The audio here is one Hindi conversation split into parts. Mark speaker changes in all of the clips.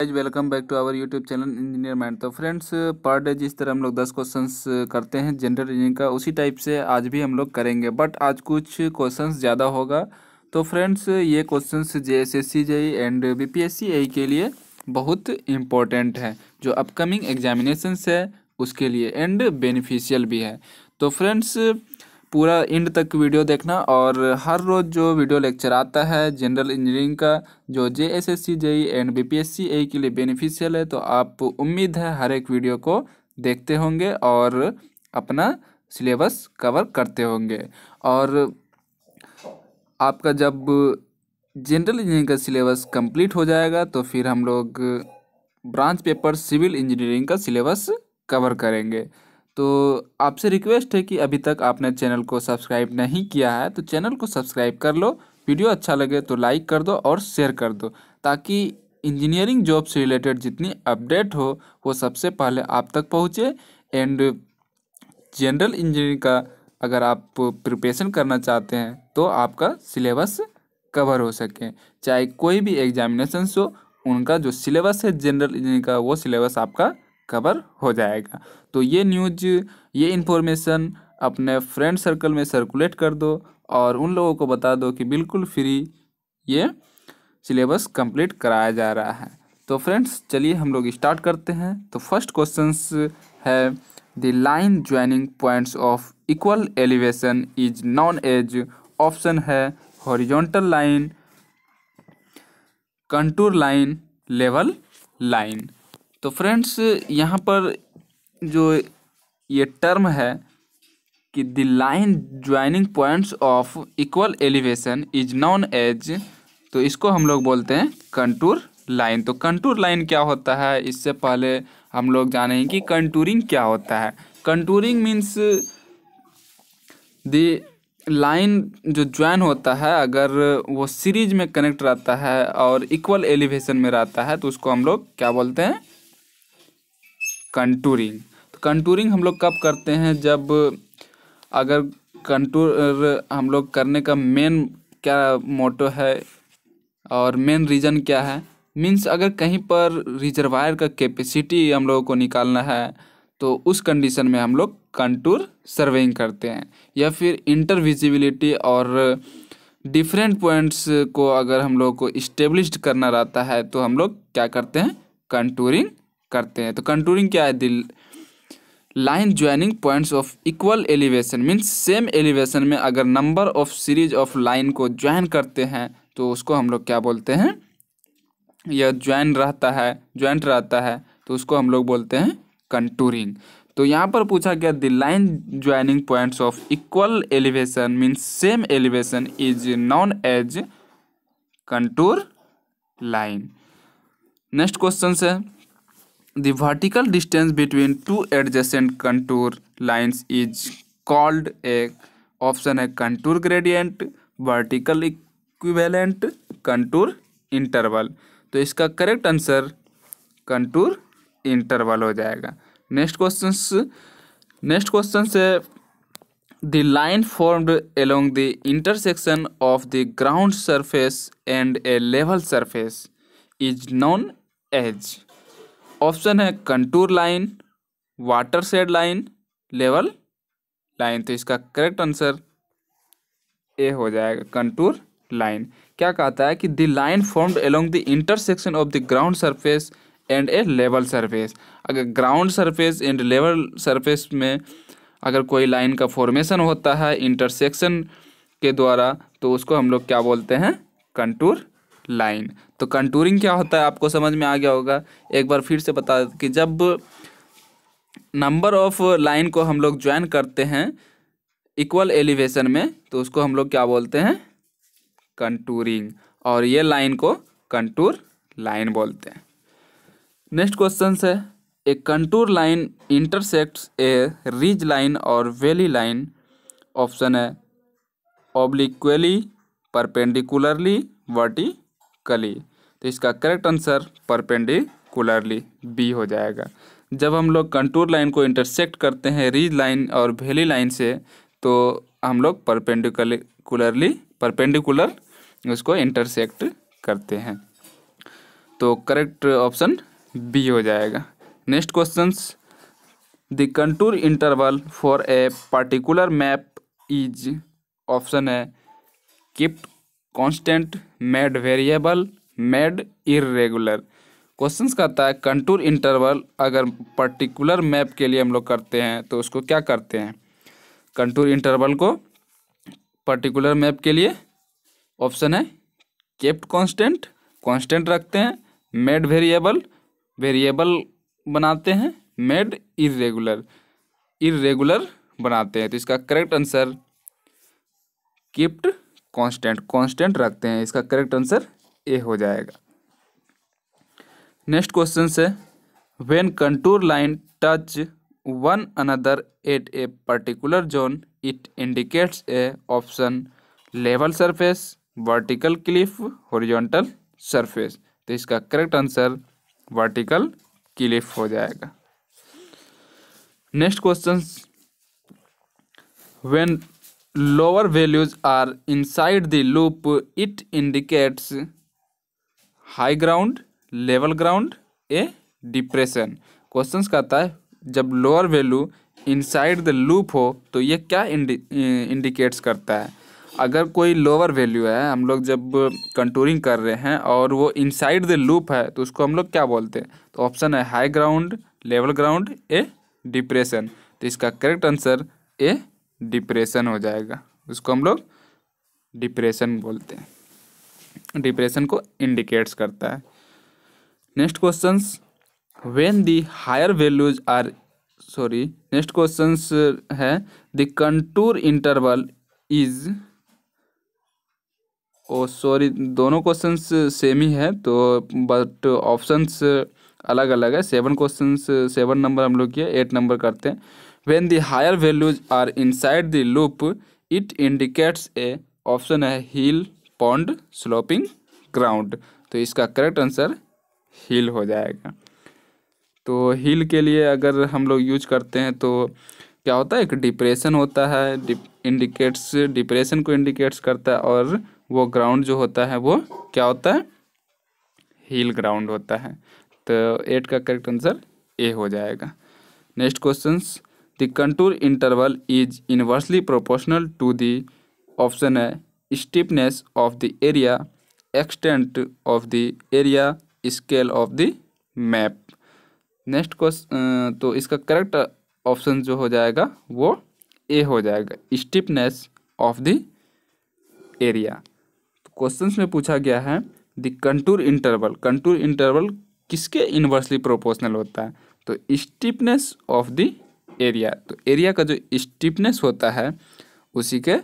Speaker 1: guys welcome back to our YouTube channel engineer mind तो फ्रेंड्स पर डे जिस तरह हम लोग दस क्वेश्चंस करते हैं जनरल इंजीनियरिंग का उसी टाइप से आज भी हम लोग करेंगे बट आज कुछ क्वेश्चंस ज़्यादा होगा तो फ्रेंड्स ये questions J S S C J and B P S C यही के लिए बहुत इम्पोर्टेंट है जो अपकमिंग एग्जामिनेशनस है उसके लिए एंड बेनिफिशियल भी है तो फ्रेंड्स पूरा एंड तक वीडियो देखना और हर रोज़ जो वीडियो लेक्चर आता है जनरल इंजीनियरिंग का जो J S S C JE and B P S C A के लिए बेनिफिशियल है तो आप उम्मीद है हर एक वीडियो को देखते होंगे और अपना सिलेबस कवर करते होंगे और आपका जब जनरल इंजीनियरिंग का सिलेबस कंप्लीट हो जाएगा तो फिर हम लोग ब्रांच पेपर सिविल इंजीनियरिंग का सिलेबस कवर करेंगे तो आपसे रिक्वेस्ट है कि अभी तक आपने चैनल को सब्सक्राइब नहीं किया है तो चैनल को सब्सक्राइब कर लो वीडियो अच्छा लगे तो लाइक कर दो और शेयर कर दो ताकि इंजीनियरिंग जॉब से रिलेटेड जितनी अपडेट हो वो सबसे पहले आप तक पहुँचे एंड जनरल इंजीनियरिंग का अगर आप प्रिपरेशन करना चाहते हैं तो आपका सिलेबस कवर हो सके चाहे कोई भी एग्जामिनेशन हो उनका जो सिलेबस है जनरल इंजीनियरिंग का वो सिलेबस आपका कवर हो जाएगा तो ये न्यूज ये इन्फॉर्मेशन अपने फ्रेंड सर्कल में सर्कुलेट कर दो और उन लोगों को बता दो कि बिल्कुल फ्री ये सिलेबस कंप्लीट कराया जा रहा है तो फ्रेंड्स चलिए हम लोग स्टार्ट करते हैं तो फर्स्ट क्वेश्चन है the line joining points of equal elevation is known as option है horizontal line contour line level line तो फ्रेंड्स यहाँ पर जो ये टर्म है कि the line joining points of equal elevation is known as तो इसको हम लोग बोलते हैं कंटूर लाइन तो कंटूर लाइन क्या होता है इससे पहले हम लोग जानेंगे कि कंटूरिंग क्या होता है कंटूरिंग मीन्स द लाइन जो ज्वाइन होता है अगर वो सीरीज में कनेक्ट रहता है और इक्वल एलिवेशन में रहता है तो उसको हम लोग क्या बोलते हैं कंटूरिंग तो कंटूरिंग हम लोग कब करते हैं जब अगर कंटूर हम लोग करने का मेन क्या मोटो है और मेन रीज़न क्या है मीन्स अगर कहीं पर रिजर्वायर का कैपेसिटी हम लोगों को निकालना है तो उस कंडीशन में हम लोग कंटूर सर्वेइंग करते हैं या फिर इंटर विजिबिलिटी और डिफरेंट पॉइंट्स को अगर हम लोग को इस्टेब्लिश करना रहता है तो हम लोग क्या करते हैं कंटूरिंग करते हैं तो कंटूरिंग क्या है the line joining points of equal elevation means same elevation में अगर number of series of line को ज्वाइन करते हैं तो उसको हम लोग क्या बोलते हैं यह ज्वाइन रहता है ज्वाइंट रहता है तो उसको हम लोग बोलते हैं कंटूरिंग तो यहाँ पर पूछा गया the line joining points of equal elevation means same elevation is known as contour line next question है the vertical distance between two adjacent contour lines is called a option है contour gradient vertical equivalent contour interval तो इसका करेक्ट आंसर कंटूर इंटरवल हो जाएगा नेक्स्ट क्वेश्चन नेक्स्ट क्वेश्चन है the line formed along the intersection of the ground surface and a level surface is known as option है contour line watershed line level line तो इसका करेक्ट आंसर ए हो जाएगा कंटूर लाइन क्या कहता है कि the line formed along the intersection of the ground surface and a level surface अगर ground surface and level surface में अगर कोई लाइन का फॉर्मेशन होता है इंटरसेक्शन के द्वारा तो उसको हम लोग क्या बोलते हैं कंटूर लाइन तो कंटूरिंग क्या होता है आपको समझ में आ गया होगा एक बार फिर से बता कि जब नंबर ऑफ लाइन को हम लोग ज्वाइन करते हैं इक्वल एलिवेशन में तो उसको हम लोग क्या बोलते हैं कंटूरिंग और ये लाइन को कंटूर लाइन बोलते हैं नेक्स्ट क्वेश्चन है a contour line intersect a ridge line और वेली लाइन ऑप्शन है ऑब्लिक्वली परपेंडिकुलरली वर्टी कली तो इसका करेक्ट आंसर परपेंडिकुलरली बी हो जाएगा जब हम लोग कंटूर लाइन को इंटरसेक्ट करते हैं रीज लाइन और वैली लाइन से तो हम लोग परपेंडिकुलरली परपेंडिकुलर उसको इंटरसेक्ट करते हैं तो करेक्ट ऑप्शन बी हो जाएगा next question the contour interval for a particular map is option है kept constant made variable made irregular question का आता है कंटूर इंटरवल अगर पर्टिकुलर मैप के लिए हम लोग करते हैं तो उसको क्या करते हैं कंटूर इंटरवल को पर्टिकुलर मैप के लिए ऑप्शन है केप्ट कांस्टेंट कांस्टेंट रखते हैं मेड वेरिएबल वेरिएबल बनाते हैं मेड इरेगुलर इरेगुलर बनाते हैं तो इसका correct answer kept constant constant रखते हैं इसका करेक्ट आंसर ए हो जाएगा नेक्स्ट क्वेश्चन से when contour line touch one another at a particular zone it indicates a option level surface vertical cliff horizontal surface तो इसका करेक्ट आंसर वर्टिकल क्लिफ हो जाएगा next question when lower values are inside the loop it indicates high ground level ground a depression questions कहता है जब lower value inside the loop हो तो ये क्या इंडिकेट्स करता है अगर कोई लोअर वैल्यू है हम लोग जब कंटूरिंग कर रहे हैं और वो इनसाइड द लूप है तो उसको हम लोग क्या बोलते हैं तो ऑप्शन है high ground level ground a depression तो इसका करेक्ट आंसर ए डिप्रेशन हो जाएगा उसको हम लोग डिप्रेशन बोलते हैं डिप्रेशन को इंडिकेट्स करता है next question when the higher values are sorry next question है the contour interval is oh sorry दोनों क्वेश्चन सेम ही है तो बट ऑप्शंस अलग अलग है सेवन क्वेश्चन सेवन नंबर हम लोग किए एट नंबर करते हैं When the higher values are inside the loop, it indicates a option है हिल पॉन्ड स्लोपिंग ग्राउंड तो इसका करेक्ट आंसर हिल हो जाएगा तो हिल के लिए अगर हम लोग यूज करते हैं तो क्या होता है एक डिप्रेशन होता है इंडिकेट्स डिप्रेशन को इंडिकेट्स करता है और वो ग्राउंड जो होता है वो क्या होता है हिल ग्राउंड होता है तो एट का करेक्ट आंसर ए हो जाएगा next question the contour interval is inversely proportional to the option है steepness of the area extent of the area scale of the map next question तो इसका करेक्ट ऑप्शन जो हो जाएगा वो ए हो जाएगा steepness of the area questions में पूछा गया है the contour interval contour interval किसके इन्वर्सली प्रोपोर्शनल होता है तो स्टिपनेस ऑफ द एरिया तो एरिया का जो स्टिपनेस होता है उसी के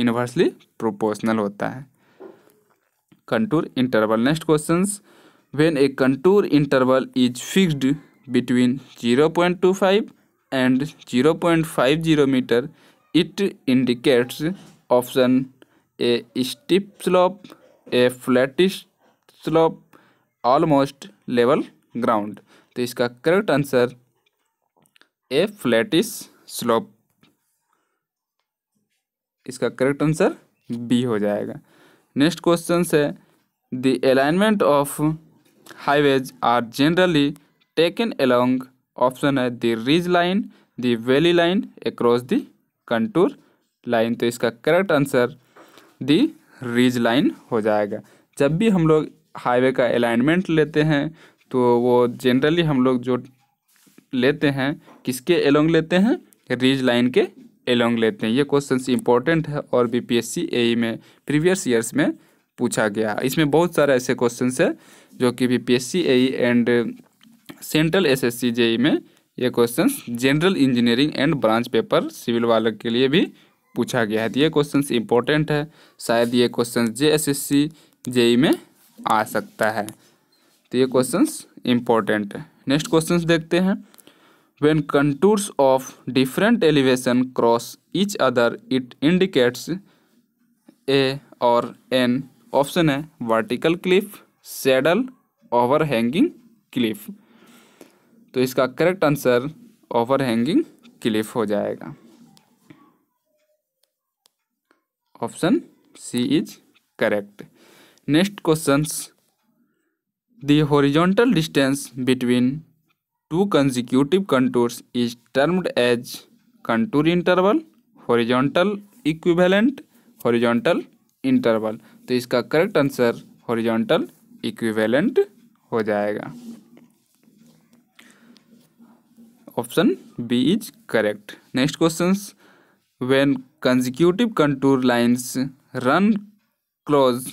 Speaker 1: इन्वर्सली प्रोपोर्शनल होता है contour interval next question when a contour interval is fixed between zero point two five and zero point five zero metre it indicates option a steep slope a flat slope almost level ground तो इसका correct answer a flattest slope इसका करेक्ट आंसर बी हो जाएगा नेक्स्ट क्वेश्चन है the alignment of highways are generally taken along option है the ridge line the valley line across the contour line तो इसका correct answer the ridge line हो जाएगा जब भी हम लोग हाईवे का अलाइनमेंट लेते हैं तो वो जनरली हम लोग जो लेते हैं किसके एलोंग लेते हैं रीज लाइन के एलोंग लेते हैं ये क्वेश्चन इंपॉर्टेंट है और बीपीएससी ए e में प्रीवियस ईयर्स में पूछा गया इसमें बहुत सारे ऐसे क्वेश्चन है जो कि BPSC AE and central J E में ये question general engineering and branch paper civil वालों के लिए भी पूछा गया है तो ये क्वेश्चन इंपॉर्टेंट है शायद ये question J S S C JE में आ सकता है तो ये क्वेश्चन इंपॉर्टेंट है नेक्स्ट क्वेश्चन देखते हैं When contours of different elevation cross each other, it indicates a और एन ऑप्शन है vertical cliff saddle overhanging cliff तो इसका correct answer overhanging cliff हो जाएगा option C is correct next question the horizontal distance between two consecutive contours is termed as contour interval horizontal equivalent horizontal interval तो इसका करेक्ट आंसर horizontal equivalent हो जाएगा option B is correct next question when consecutive contour lines run close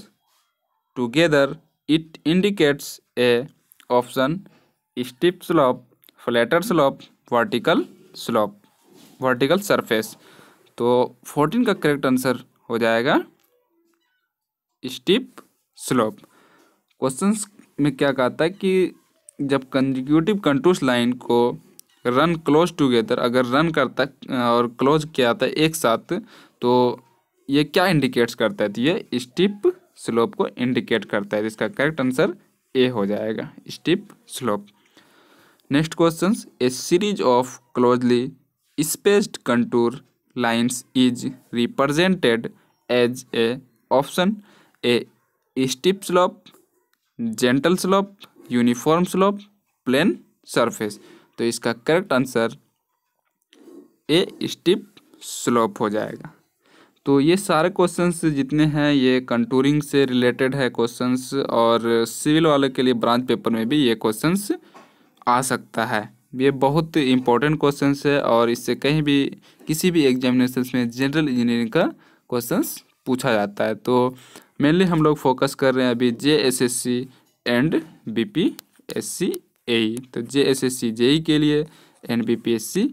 Speaker 1: together it indicates a option steep slope flatter slope vertical slope vertical surface तो फोर्टीन का करेक्ट आंसर हो जाएगा स्टीप स्लोप क्वेश्चन में क्या कहा था कि जब कंजिक्यूटिव कंट्रोस लाइन को रन क्लोज टुगेदर अगर रन करता और क्लोज किया जाता है एक साथ तो ये क्या इंडिकेट्स करता है तो ये स्टिप स्लोप को इंडिकेट करता है तो इसका करेक्ट आंसर ए हो जाएगा steep slope next question a series of closely spaced contour lines is represented as a option a steep slope gentle slope uniform slope plane surface तो इसका correct answer a steep slope हो जाएगा तो ये सारे क्वेश्चंस जितने हैं ये कंटूरिंग से रिलेटेड है क्वेश्चंस और सिविल वाले के लिए ब्रांच पेपर में भी ये क्वेश्चंस आ सकता है ये बहुत इंपॉर्टेंट क्वेश्चन है और इससे कहीं भी किसी भी एग्जामिनेशन में जनरल इंजीनियरिंग का क्वेश्चन पूछा जाता है तो मेनली हम लोग फोकस कर रहे हैं अभी J S S C and B P S C A तो J S S C J के लिए and B P S C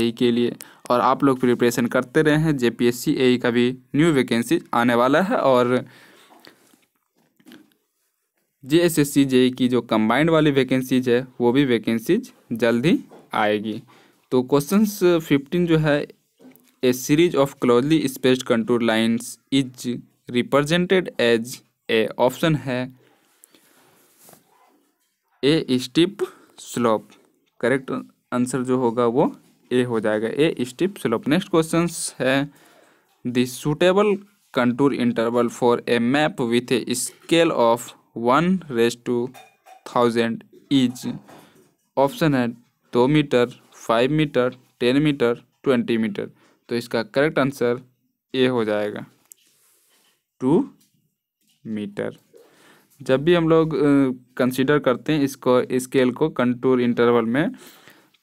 Speaker 1: A के लिए और आप लोग प्रिपरेशन करते रहे हैं जे पी एस सी ए का भी न्यू वैकेंसी आने वाला है और J S S C JE की जो कंबाइंड वाली वैकेंसीज है वो भी वैकेंसीज जल्द ही आएगी तो क्वेश्चन फिफ्टीन जो है a series of closely spaced control lines is represented as a option है a steep slope correct answer जो होगा वो ए हो जाएगा a steep slope next question है the suitable contour interval for a map with a scale of one race two thousand is option है दो metre five metre ten metre twenty metre तो इसका करेक्ट आंसर ए हो जाएगा टू मीटर जब भी हम लोग कंसीडर करते हैं इसको स्केल को कंटूर इंटरवल में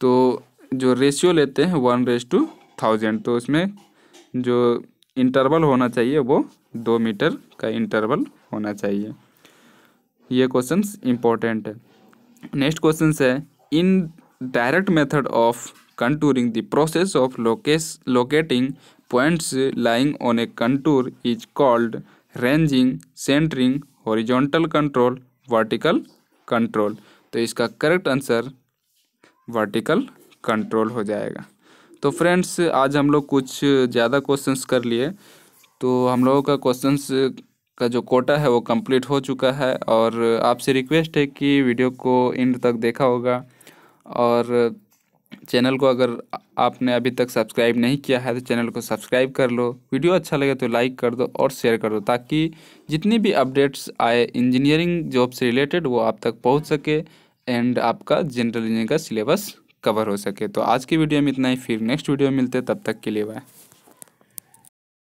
Speaker 1: तो जो रेशियो लेते हैं वन रेस टू थाउजेंड तो उसमें जो इंटरवल होना चाहिए वो दो मीटर का इंटरवल होना चाहिए ये क्वेश्चन इंपॉर्टेंट है नेक्स्ट क्वेश्चन है in direct method of contouring the process of locus locating points lying on a contour is called ranging centring horizontal control vertical control तो इसका करेक्ट आंसर वर्टिकल कंट्रोल हो जाएगा तो फ्रेंड्स आज हम लोग कुछ ज़्यादा क्वेश्चंस कर लिए तो हम लोगों का क्वेश्चंस का जो कोटा है वो कंप्लीट हो चुका है और आपसे रिक्वेस्ट है कि वीडियो को एंड तक देखा होगा और चैनल को अगर आपने अभी तक सब्सक्राइब नहीं किया है तो चैनल को सब्सक्राइब कर लो वीडियो अच्छा लगे तो लाइक कर दो और शेयर कर दो ताकि जितनी भी अपडेट्स आए इंजीनियरिंग जॉब से रिलेटेड वो आप तक पहुंच सके एंड आपका जनरल इंजीनियरिंग का सिलेबस कवर हो सके तो आज की वीडियो में इतना ही फिर नेक्स्ट वीडियो में मिलते तब तक के लिए बाय